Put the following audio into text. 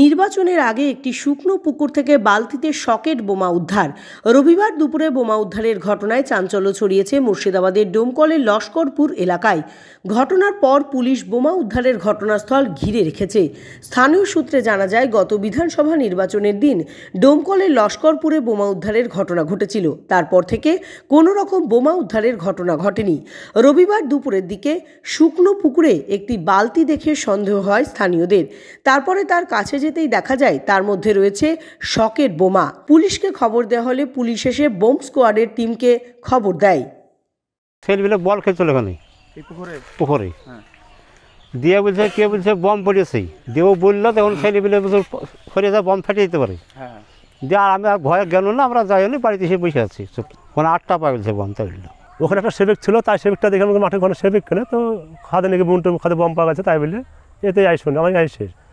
নির্বাচনের আগে একটি শুকনো পুকুর থেকে বালতিতে শকেট বোমা উদ্ধার রবিবার দুপুরে বোমা উদ্ধারের ঘটনায় চাঞ্চল্য ছড়িয়েছে মুর্শিদাবাদের ডোমকলের লস্করপুর এলাকায় ঘটনার পর পুলিশ বোমা উদ্ধারের ঘটনাস্থল ঘিরে রেখেছে স্থানীয় সূত্রে জানা যায় গত বিধানসভা নির্বাচনের দিন ডোমকলের লস্করপুরে বোমা উদ্ধারের ঘটনা ঘটেছিল তারপর থেকে কোনো রকম বোমা উদ্ধারের ঘটনা ঘটেনি রবিবার দুপুরের দিকে শুকনো পুকুরে একটি বালতি দেখে সন্দেহ হয় স্থানীয়দের তারপরে তার কাছে কাছে যেতেই দেখা যায় তার মধ্যে রয়েছে শকের বোমা পুলিশকে খবর দেওয়া হলে পুলিশ এসে বোম স্কোয়াডের টিমকে খবর দেয় ছেলেবেলা বল খেলছিল এখানে পুকুরে পুকুরে হ্যাঁ। দিয়ে বলছে কে বলছে বম পড়েছে দিয়েও বললো তখন ছেলেবেলা বলছে ফেরে যা বম ফেটে যেতে পারে হ্যাঁ, হ্যাঁ। দিয়ে আর আমি আর ভয়ে গেল না আমরা যাই হলে বাড়িতে এসে বসে আছি ওখানে আটটা পা বলছে বম তাইলো ওখানে একটা সেবেক ছিল তাই সেবেকটা দেখে মাঠে ঘরে সেবেক খেলে তো খাদে নাকি বুন খাদে বম পাওয়া গেছে তাই বলে এতে আইসুন আমার আইসে